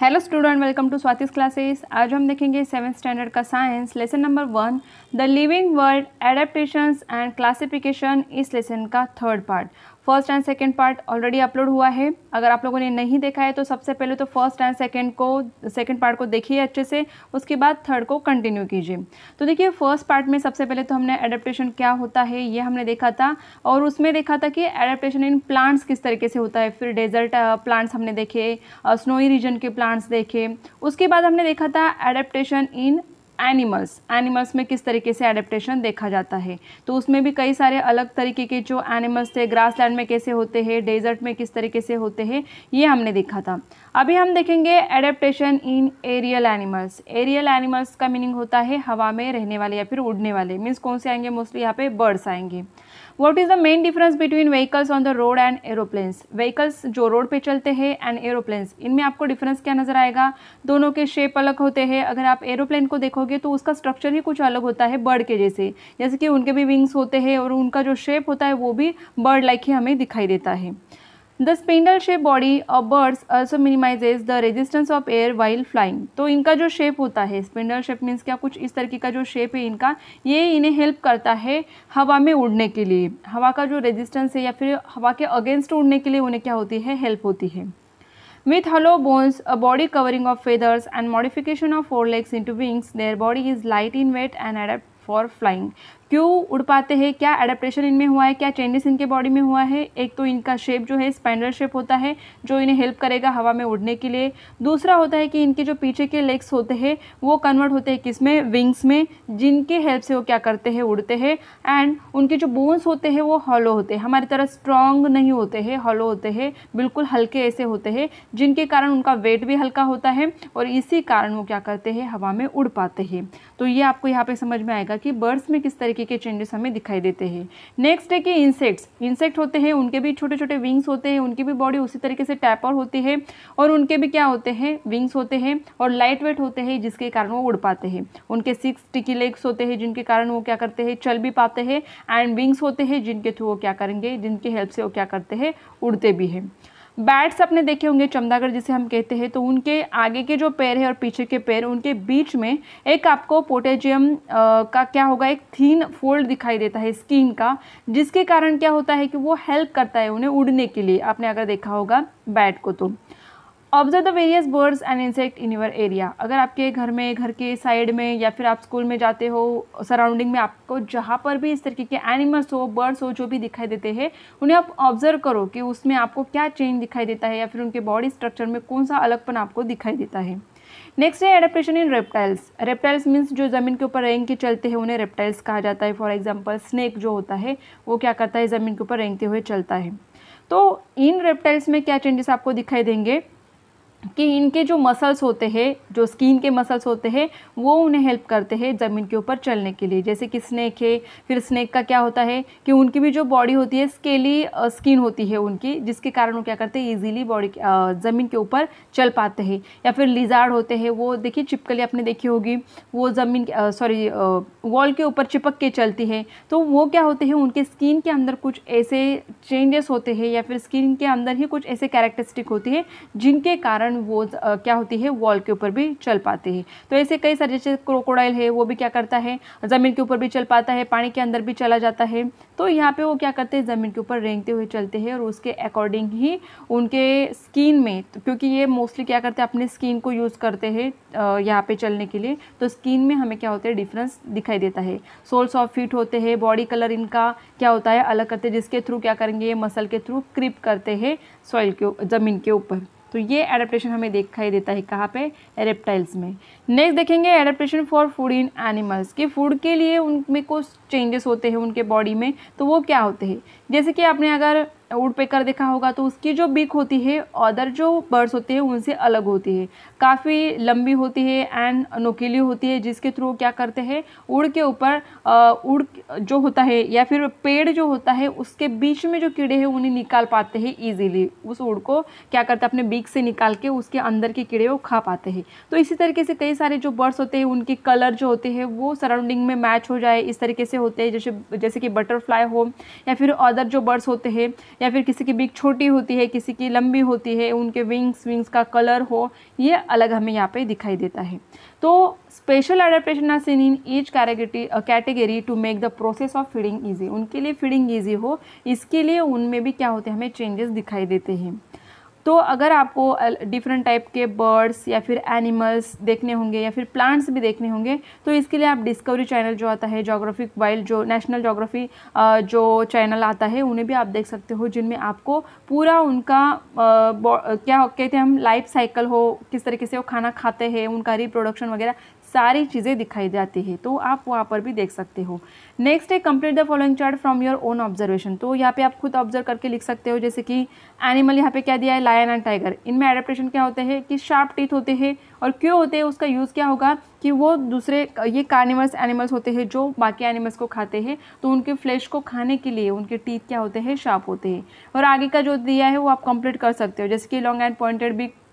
hello student welcome to Swati's classes आज हम देखेंगे सेवन स्टैंडर्ड का science lesson number one the living world adaptations and classification इस lesson का third part first and second part already upload हुआ है अगर आप लोगों ने नहीं देखा है तो सबसे पहले तो फर्स्ट एंड सेकेंड को सेकेंड पार्ट को देखिए अच्छे से उसके बाद थर्ड को कंटिन्यू कीजिए तो देखिए फर्स्ट पार्ट में सबसे पहले तो हमने एडेप्टेशन क्या होता है ये हमने देखा था और उसमें देखा था कि एडेप्टेशन इन प्लांट्स किस तरीके से होता है फिर डेजर्ट प्लांट्स हमने देखे स्नोई रीजन के प्लांट्स देखे उसके बाद हमने देखा था एडेप्टेशन इन एनिमल्स एनिमल्स में किस तरीके से एडेप्टेशन देखा जाता है तो उसमें भी कई सारे अलग तरीके के जो एनिमल्स थे ग्रास लैंड में कैसे होते हैं डेजर्ट में किस तरीके से होते हैं ये हमने देखा था अभी हम देखेंगे adaptation in aerial animals aerial animals का मीनिंग होता है हवा में रहने वाले या फिर उड़ने वाले मीन्स कौन से आएंगे मोस्टली यहाँ पे बर्ड्स आएंगे what is the main difference between vehicles on the road and aeroplanes vehicles जो रोड पे चलते हैं एंड एरोप्लेन्स इनमें आपको डिफरेंस क्या नज़र आएगा दोनों के शेप अलग होते हैं अगर आप एरोप्लेन को देखोगे तो उसका स्ट्रक्चर ही कुछ अलग होता है बर्ड के जैसे जैसे कि उनके भी विंग्स होते हैं और उनका जो शेप होता है वो भी बर्ड लाइक ही हमें दिखाई देता है the spindle shape body of birds also minimises the resistance of air while flying तो इनका जो शेप होता है स्पिंडल शेप मीन्स क्या कुछ इस तरीके का जो शेप है इनका ये इन्हें हेल्प करता है हवा में उड़ने के लिए हवा का जो रेजिस्टेंस है या फिर हवा के अगेंस्ट उड़ने के लिए उन्हें क्या होती है हेल्प होती है hollow bones a body covering of feathers and modification of four legs into wings their body is light in weight and adapt for flying क्यों उड़ पाते हैं क्या एडेप्टेशन इनमें हुआ है क्या चेंजेस इनके बॉडी में हुआ है एक तो इनका शेप जो है स्पाइनल शेप होता है जो इन्हें हेल्प करेगा हवा में उड़ने के लिए दूसरा होता है कि इनके जो पीछे के लेग्स होते हैं वो कन्वर्ट होते हैं किस में विंग्स में जिनके हेल्प से वो क्या करते हैं उड़ते हैं एंड उनके जो बोन्स होते हैं वो हॉलो होते हैं हमारी तरह स्ट्रॉन्ग नहीं होते हैं हॉलो होते हैं बिल्कुल हल्के ऐसे होते हैं जिनके कारण उनका वेट भी हल्का होता है और इसी कारण वो क्या करते हैं हवा में उड़ पाते हैं तो ये आपको यहाँ पर समझ में आएगा कि बर्ड्स में किस तरीके तरीके के चेंजेस हमें दिखाई देते हैं नेक्स्ट है कि इंसेक्ट्स इंसेक्ट होते हैं उनके भी छोटे छोटे विंग्स होते हैं उनकी भी बॉडी उसी तरीके से टैपर होती है और उनके भी क्या होते हैं विंग्स होते हैं और लाइट वेट होते हैं जिसके कारण वो उड़ पाते हैं उनके सिक्स टिकी लेग्स होते हैं जिनके कारण वो क्या करते हैं चल भी पाते हैं एंड विंग्स होते हैं जिनके थ्रू वो क्या करेंगे जिनकी हेल्प से वो क्या करते हैं उड़ते भी हैं बैट्स आपने देखे होंगे चमदागर जिसे हम कहते हैं तो उनके आगे के जो पैर है और पीछे के पैर उनके बीच में एक आपको पोटेशियम का क्या होगा एक थीन फोल्ड दिखाई देता है स्किन का जिसके कारण क्या होता है कि वो हेल्प करता है उन्हें उड़ने के लिए आपने अगर देखा होगा बैट को तो observe the various birds and insect in your area अगर आपके घर में घर के साइड में या फिर आप स्कूल में जाते हो सराउंडिंग में आपको जहाँ पर भी इस तरीके के एनिमल्स हो बर्ड्स हो जो भी दिखाई देते हैं उन्हें आप ऑब्जर्व करो कि उसमें आपको क्या चेंज दिखाई देता है या फिर उनके बॉडी स्ट्रक्चर में कौन सा अलगपन आपको दिखाई देता है नेक्स्ट है adaptation in reptiles reptiles means जो ज़मीन के ऊपर रेंग के चलते हैं उन्हें रेप्टाइल्स कहा जाता है फॉर एग्जाम्पल स्नैक जो होता है वो क्या करता है ज़मीन के ऊपर रेंगते हुए चलता है तो इन रेप्टाइल्स में क्या चेंजेस आपको दिखाई देंगे कि इनके जो मसल्स होते हैं जो स्किन के मसल्स होते हैं वो उन्हें हेल्प करते हैं ज़मीन के ऊपर चलने के लिए जैसे कि स्नैक है फिर स्नैक का क्या होता है कि उनकी भी जो बॉडी होती है स्केली स्किन होती है उनकी जिसके कारण वो क्या करते हैं ईजिली बॉडी ज़मीन के ऊपर चल पाते हैं या फिर लिजार्ड होते हैं वो देखिए चिपकली आपने देखी होगी वो ज़मीन सॉरी वॉल के ऊपर चिपक के चलती है तो वो क्या होते हैं उनके स्किन के अंदर कुछ ऐसे चेंजेस होते हैं या फिर स्किन के अंदर ही कुछ ऐसे कैरेक्टरिस्टिक होती है जिनके कारण कारण वो क्या होती है वॉल के ऊपर भी चल पाती है तो ऐसे कई सारे जैसे क्रोकोडाइल है वो भी क्या करता है ज़मीन के ऊपर भी चल पाता है पानी के अंदर भी चला जाता है तो यहाँ पे वो क्या करते हैं ज़मीन के ऊपर रेंगते हुए चलते हैं और उसके अकॉर्डिंग ही उनके स्किन में तो क्योंकि ये मोस्टली क्या करते हैं अपने स्किन को यूज़ करते हैं यहाँ पे चलने के लिए तो स्किन में हमें क्या होता है डिफरेंस दिखाई देता है सोल्स ऑफ फीट होते हैं बॉडी कलर इनका क्या होता है अलग करते हैं जिसके थ्रू क्या करेंगे मसल के थ्रू क्रिप करते हैं सॉइल के ज़मीन के ऊपर तो ये एडेप्टेशन हमें दिखाई देता है कहाँ पे रेप्टाइल्स में नेक्स्ट देखेंगे adaptation for food in animals कि फूड के लिए उनमें कुछ चेंजेस होते हैं उनके बॉडी में तो वो क्या होते हैं जैसे कि आपने अगर पेकर देखा होगा तो उसकी जो बीक होती है अदर जो बर्ड्स होते हैं उनसे अलग होती है काफ़ी लंबी होती है एंड नोकीली होती है जिसके थ्रू क्या करते हैं उड़ के ऊपर उड़ जो होता है या फिर पेड़ जो होता है उसके बीच में जो कीड़े हैं उन्हें निकाल पाते हैं ईजिली उस उड़ को क्या करते हैं अपने बीक से निकाल के उसके अंदर के कीड़े वो खा पाते हैं तो इसी तरीके से कई सारे जो बर्ड्स होते हैं उनके कलर जो होते हैं वो सराउंडिंग में मैच हो जाए इस तरीके से होते हैं जैसे जैसे कि बटरफ्लाई हो या फिर अदर जो बर्ड्स होते हैं या फिर किसी की बीक छोटी होती है किसी की लंबी होती है उनके विंग्स विंग्स का कलर हो ये अलग हमें यहाँ पे दिखाई देता है तो special adaptation are seen in each category category to make the process of feeding easy उनके लिए फीडिंग ईजी हो इसके लिए उनमें भी क्या होते हैं हमें चेंजेस दिखाई देते हैं तो अगर आपको डिफरेंट टाइप के बर्ड्स या फिर एनिमल्स देखने होंगे या फिर प्लांट्स भी देखने होंगे तो इसके लिए आप डिस्कवरी चैनल जो आता है जोग्राफिक वाइल्ड जो नेशनल जोग्राफी जो चैनल आता है उन्हें भी आप देख सकते हो जिनमें आपको पूरा उनका आ, क्या कहते हैं हम लाइफ साइकिल हो किस तरीके से वो खाना खाते हैं उनका रिप्रोडक्शन वगैरह सारी चीज़ें दिखाई जाती है तो आप वहाँ पर भी देख सकते हो नेक्स्ट है complete the following chart from your own observation तो यहाँ पे आप खुद ऑब्जर्व करके लिख सकते हो जैसे कि एनिमल यहाँ पे क्या दिया है लायन एंड टाइगर इनमें एडेप्टेशन क्या होते हैं कि शार्प टीथ होते हैं और क्यों होते हैं उसका यूज़ क्या होगा कि वो दूसरे ये कार्निवर्स एनिमल्स होते हैं जो बाकी एनिमल्स को खाते हैं तो उनके फ्लैश को खाने के लिए उनके टीथ क्या होते हैं शार्प होते हैं और आगे का जो दिया है वो आप कंप्लीट कर सकते हो जैसे कि लॉन्ग एंड पॉइंटेड बिग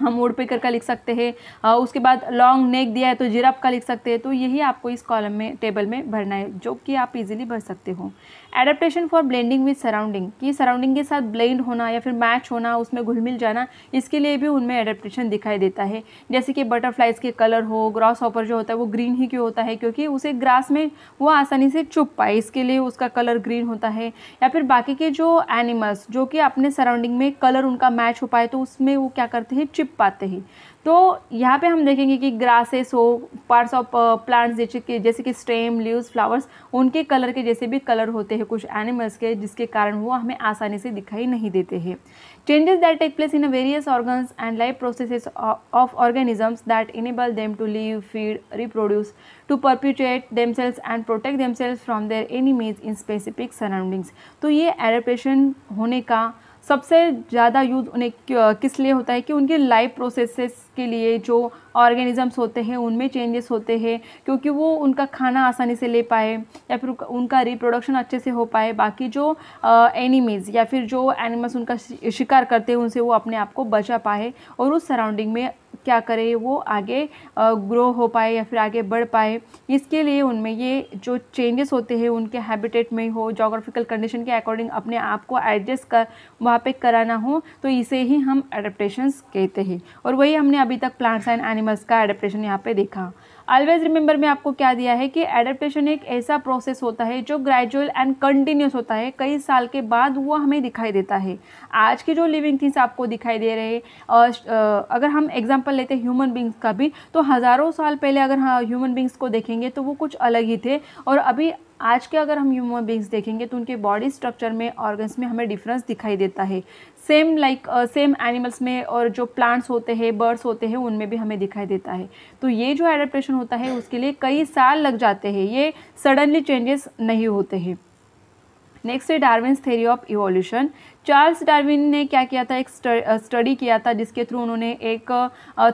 हम वुड पेकर का लिख सकते हैं उसके बाद लॉन्ग नेक दिया है तो जिराफ का लिख सकते हैं तो यही आपको इस कॉलम में टेबल में भरना है जो कि आप इजीली भर सकते हो adaptation for blending with surrounding कि सराउंडिंग के साथ ब्लेंड होना या फिर मैच होना उसमें घुल मिल जाना इसके लिए भी उनमें एडेप्टेशन दिखाई देता है जैसे कि बटरफ्लाइज़ के कलर हो ग्रास ऑपर जो होता है वो ग्रीन ही क्यों होता है क्योंकि उसे ग्रास में वो आसानी से चुप पाए इसके लिए उसका कलर ग्रीन होता है या फिर बाकी के जो एनिमल्स जो कि अपने सराउंडिंग में कलर उनका मैच हो पाए तो उसमें वो क्या करते हैं चिप पाते हैं तो यहाँ पे हम देखेंगे कि ग्रासेस हो पार्ट्स ऑफ प्लांट्स जैसे कि जैसे कि स्टेम लीव्स फ्लावर्स उनके कलर के जैसे भी कलर होते हैं कुछ एनिमल्स के जिसके कारण वो हमें आसानी से दिखाई नहीं देते हैं changes that take place in various organs and life processes of organisms that enable them to live feed reproduce to perpetuate cells and protect them cells from their enemies in specific surroundings तो ये adaptation होने का सबसे ज़्यादा use उन्हें किस लिए होता है कि उनके लाइफ प्रोसेसेस के लिए जो ऑर्गेनिज़म्स होते हैं उनमें चेंजेस होते हैं क्योंकि वो उनका खाना आसानी से ले पाए या फिर उनका रिप्रोडक्शन अच्छे से हो पाए बाकी जो एनिमीज़ या फिर जो एनिमल्स उनका शिकार करते हैं उनसे वो अपने आप को बचा पाए और उस सराउंडिंग में क्या करें वो आगे ग्रो हो पाए या फिर आगे बढ़ पाए इसके लिए उनमें ये जो चेंजेस होते हैं उनके हैबिटेट में हो जोग्राफिकल कंडीशन के अकॉर्डिंग अपने आप को एडजस्ट कर वहाँ पे कराना हो तो इसे ही हम एडप्टेशन कहते हैं और वही हमने अभी तक प्लांट्स एंड एनिमल्स का एडप्टेशन यहाँ पे देखा ऑलवेज रिमेंबर में आपको क्या दिया है कि एडेप्टेशन एक ऐसा प्रोसेस होता है जो ग्रेजुअल एंड कंटिन्यूस होता है कई साल के बाद वो हमें दिखाई देता है आज के जो लिविंग थिंग्स आपको दिखाई दे रहे और अगर हम एग्जाम्पल लेते हैं ह्यूमन बींग्स का भी तो हज़ारों साल पहले अगर हाँ ह्यूमन बींग्स को देखेंगे तो वो कुछ अलग ही थे और अभी आज के अगर हम ह्यूमन बींग्स देखेंगे तो उनके बॉडी स्ट्रक्चर में ऑर्गन्स में हमें डिफरेंस दिखाई देता है सेम लाइक सेम एनिमल्स में और जो प्लांट्स होते हैं बर्ड्स होते हैं उनमें भी हमें दिखाई देता है तो ये जो एडेप्टेशन होता है उसके लिए कई साल लग जाते हैं ये सडनली चेंजेस नहीं होते हैं नेक्स्ट है Darwin's theory of evolution Charles Darwin ने क्या किया था एक स्टडी किया था जिसके थ्रू उन्होंने एक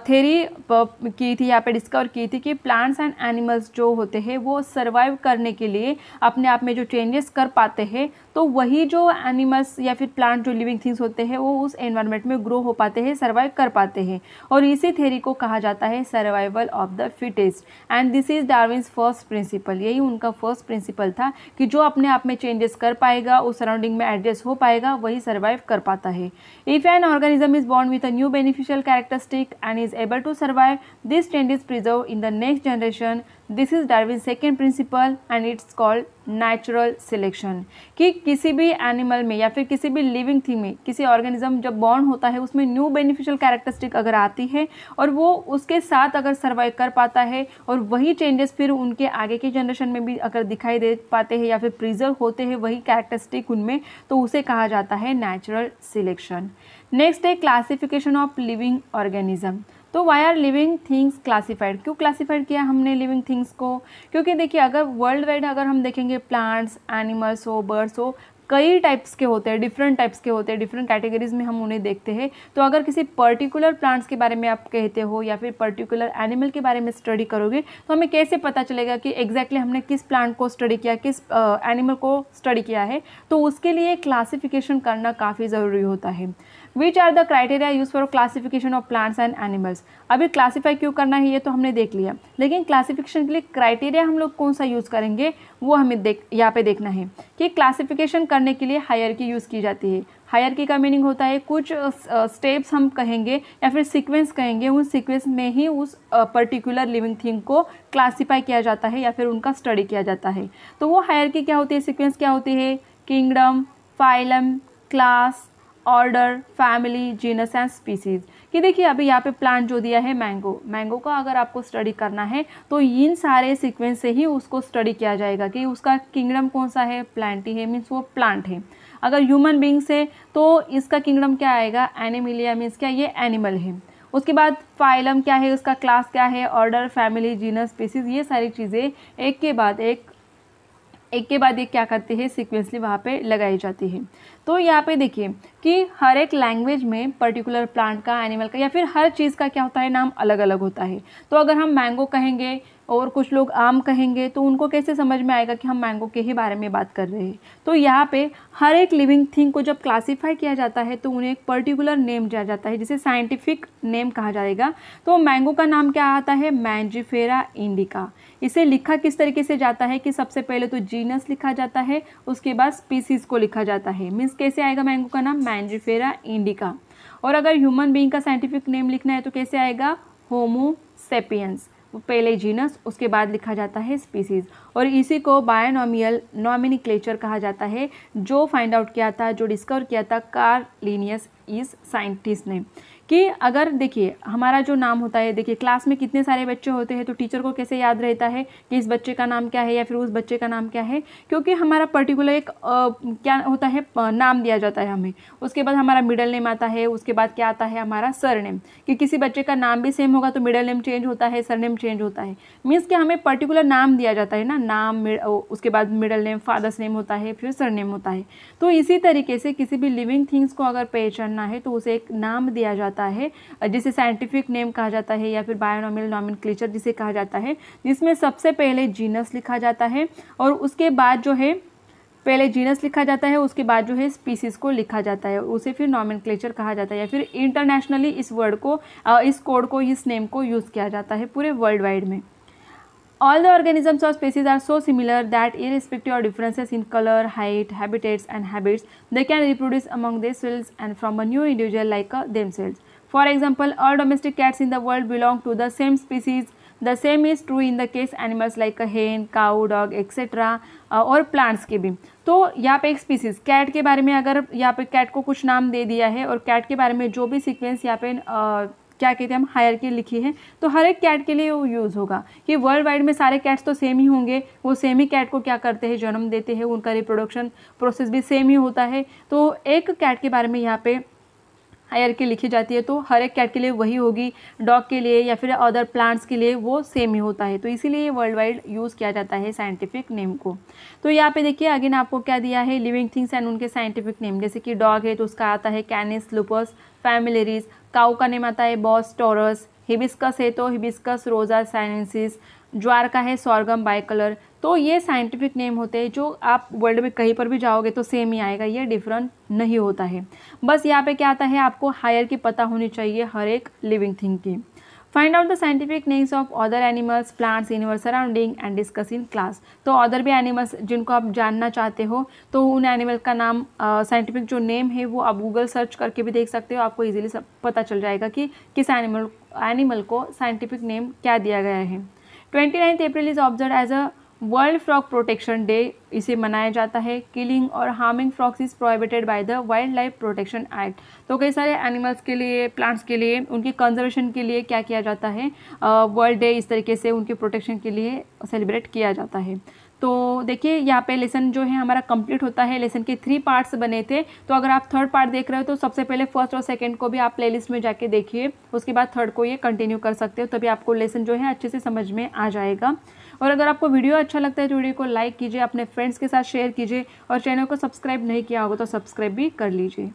थेरी की थी यहाँ पे डिस्कवर की थी कि प्लांट्स एंड एनिमल्स जो होते हैं वो सर्वाइव करने के लिए अपने आप में जो चेंजेस कर पाते हैं तो वही जो एनिमल्स या फिर प्लांट जो लिविंग थिंग्स होते हैं वो उस एनवायरमेंट में ग्रो हो पाते हैं सर्वाइव कर पाते हैं और इसी थेरी को कहा जाता है survival of the fittest and this is Darwin's first principle यही उनका फर्स्ट प्रिंसिपल था कि जो अपने आप में चेंजेस कर पाएगा उस सराउंडिंग में एडजस्ट हो पाएगा वही ही सर्वाइव कर पाता है if an organism is born with a new beneficial characteristic and is able to survive this trend is preserve in the next generation this is Darwin second principle and it's called natural selection कि किसी भी animal में या फिर किसी भी living thing में किसी ऑर्गेनिज्म जब बॉर्न होता है उसमें न्यू बेनिफिशियल कैरेक्टरिस्टिक अगर आती है और वो उसके साथ अगर सर्वाइव कर पाता है और वही चेंजेस फिर उनके आगे के जनरेशन में भी अगर दिखाई दे पाते हैं या फिर प्रिजर्व होते हैं वही कैरेक्टरिस्टिक उनमें तो उसे कहा जाता है natural selection next is classification of living organism तो why are living things classified क्यों क्लासीफाइड किया हमने लिविंग थिंग्स को क्योंकि देखिए अगर वर्ल्ड वाइड अगर हम देखेंगे प्लांट्स एनिमल्स हो बर्ड्स हो कई टाइप्स के होते हैं डिफरेंट टाइप्स के होते हैं डिफरेंट कैटेगरीज में हम उन्हें देखते हैं तो अगर किसी पर्टिकुलर प्लांट्स के बारे में आप कहते हो या फिर पर्टिकुलर एनिमल के बारे में स्टडी करोगे तो हमें कैसे पता चलेगा कि एग्जैक्टली exactly हमने किस प्लांट को स्टडी किया किस एनिमल को स्टडी किया है तो उसके लिए क्लासिफिकेशन करना काफ़ी ज़रूरी होता है which are the criteria use for classification of plants and animals अभी क्लासीफाई क्यों करना है ये तो हमने देख लिया लेकिन क्लासिफिकेशन के लिए क्राइटेरिया हम लोग कौन सा यूज़ करेंगे वो हमें देख यहाँ पे देखना है कि क्लासिफिकेशन करने के लिए हायर की यूज़ की जाती है हायर का मीनिंग होता है कुछ स्टेप्स हम कहेंगे या फिर सीक्वेंस कहेंगे उन सीक्वेंस में ही उस पर्टिकुलर लिविंग थिंग को क्लासीफाई किया जाता है या फिर उनका स्टडी किया जाता है तो वो हायर क्या होती है सिक्वेंस क्या होती है kingdom phylum class order family genus and species कि देखिए अभी यहाँ पे प्लांट जो दिया है मैंगो मैंगो का अगर आपको स्टडी करना है तो इन सारे सीक्वेंस से ही उसको स्टडी किया जाएगा कि उसका किंगडम कौन सा है प्लांटी है मीन्स वो प्लांट है अगर ह्यूमन बींग्स है तो इसका किंगडम क्या आएगा एनिमिलिया मीन्स क्या ये एनिमल है उसके बाद फाइलम क्या है उसका क्लास क्या है ऑर्डर फैमिली जीनस स्पीसीज ये सारी चीज़ें एक के बाद एक एक के बाद एक क्या करते हैं सिक्वेंसली वहाँ पे लगाई जाती है तो यहाँ पे देखिए कि हर एक लैंग्वेज में पर्टिकुलर प्लांट का एनिमल का या फिर हर चीज़ का क्या होता है नाम अलग अलग होता है तो अगर हम मैंगो कहेंगे और कुछ लोग आम कहेंगे तो उनको कैसे समझ में आएगा कि हम मैंगो के ही बारे में बात कर रहे हैं तो यहाँ पे हर एक लिविंग थिंग को जब क्लासिफाई किया जाता है तो उन्हें एक पर्टिकुलर नेम दिया जाता है जिसे साइंटिफिक नेम कहा जाएगा तो मैंगो का नाम क्या आता है मैंजिफेरा इंडिका इसे लिखा किस तरीके से जाता है कि सबसे पहले तो जीनस लिखा जाता है उसके बाद स्पीसीज़ को लिखा जाता है मीन्स कैसे आएगा मैंगो का नाम मैंजीफेरा इंडिका और अगर ह्यूमन बींग का साइंटिफिक नेम लिखना है तो कैसे आएगा होमोसेपियंस पहले जीनस उसके बाद लिखा जाता है स्पीसीज और इसी को बायोनॉमियल नॉमिनिक्लेचर कहा जाता है जो फाइंड आउट किया था जो डिस्कवर किया था कार्लिनियस इस साइंटिस्ट ने कि अगर देखिए हमारा जो नाम होता है देखिए क्लास में कितने सारे बच्चे होते हैं तो टीचर को कैसे याद रहता है कि इस बच्चे का नाम क्या है या फिर उस बच्चे का नाम क्या है क्योंकि हमारा पर्टिकुलर एक आ, क्या होता है नाम दिया जाता है हमें उसके बाद हमारा मिडल नेम आता है उसके बाद क्या आता है हमारा सर नेम कि किसी बच्चे का नाम भी सेम होगा तो मिडल नेम चेंज होता है सर नेम चेंज होता है मीन्स कि हमें पर्टिकुलर नाम दिया जाता है ना नाम उसके बाद मिडल नेम फादर्स नेम होता है फिर सर नेम होता है तो इसी तरीके से किसी भी लिविंग थिंग्स को अगर पहचानना है तो उसे एक नाम दिया जाता जाता है जिसे साइंटिफिक नेम कहा जाता है या फिर बायोनॉमिल नॉमिन जिसे कहा जाता है जिसमें सबसे पहले जीनस लिखा जाता है और उसके बाद जो है पहले जीनस लिखा जाता है उसके बाद जो है स्पीसीज़ को लिखा जाता है उसे फिर नॉमन कहा जाता है या फिर इंटरनेशनली इस वर्ड को इस कोड को इस नेम को यूज़ किया जाता है पूरे वर्ल्ड वाइड में all the organisms or species are so similar that irrespective of differences in color height habitats and habits they can reproduce among themselves and from a new individual like themselves for example all domestic cats in the world belong to the same species the same is true in the case animals like a hen cow dog etcetera और plants के भी तो यहाँ पे एक species cat के बारे में अगर यहाँ पे कैट को कुछ नाम दे दिया है और कैट के बारे में जो भी सीक्वेंस यहाँ पे आ, uh, क्या कहते हैं हम हायर के लिखी है तो हर एक कैट के लिए वो यूज़ होगा कि वर्ल्ड वाइड में सारे कैट्स तो सेम ही होंगे वो सेम ही कैट को क्या करते हैं जन्म देते हैं उनका रिप्रोडक्शन प्रोसेस भी सेम ही होता है तो एक कैट के बारे में यहाँ पे हायर की लिखी जाती है तो हर एक कैट के लिए वही होगी डॉग के लिए या फिर अदर प्लांट्स के लिए वो सेम ही होता है तो इसीलिए वर्ल्ड वाइड यूज़ किया जाता है साइंटिफिक नेम को तो यहाँ पे देखिए अगेन आपको क्या दिया है लिविंग थिंग्स एंड उनके साइंटिफिक नेम जैसे कि डॉग है तो उसका आता है कैनिस लुपस फैमिलरीज काउ का नेम आता है बॉस टोरस हिबिस्कस है तो हिबिस्कस रोजा साइनसिस ज्वार का है सौरगम बाई कलर तो ये साइंटिफिक नेम होते हैं जो आप वर्ल्ड में कहीं पर भी जाओगे तो सेम ही आएगा ये डिफरेंट नहीं होता है बस यहाँ पे क्या आता है आपको हायर की पता होनी चाहिए हर एक लिविंग थिंग की find out the scientific names of other animals plants in surrounding and discuss in class तो अदर भी एनिमल्स जिनको आप जानना चाहते हो तो उन एनिमल का नाम साइंटिफिक uh, जो नेम है वो आप गूगल सर्च करके भी देख सकते हो आपको ईजिली सब पता चल जाएगा कि किस एनिमल एनिमल को साइंटिफिक नेम क्या दिया गया है twenty ninth April is observe as a world frog protection day इसे मनाया जाता है किलिंग और harming frogs is prohibited by the wildlife protection act तो कई सारे एनिमल्स के लिए प्लांट्स के लिए उनके कंजर्वेशन के लिए क्या किया जाता है वर्ल्ड uh, डे इस तरीके से उनके प्रोटेक्शन के लिए सेलिब्रेट किया जाता है तो देखिए यहाँ पे लेसन जो है हमारा कंप्लीट होता है लेसन के थ्री पार्ट्स बने थे तो अगर आप थर्ड पार्ट देख रहे हो तो सबसे पहले फर्स्ट और सेकेंड को भी आप प्लेलिस्ट में जाके देखिए उसके बाद थर्ड को ये कंटिन्यू कर सकते हो तभी आपको लेसन जो है अच्छे से समझ में आ जाएगा और अगर आपको वीडियो अच्छा लगता है तो वीडियो को लाइक कीजिए अपने फ्रेंड्स के साथ शेयर कीजिए और चैनल को सब्सक्राइब नहीं किया होगा तो सब्सक्राइब भी कर लीजिए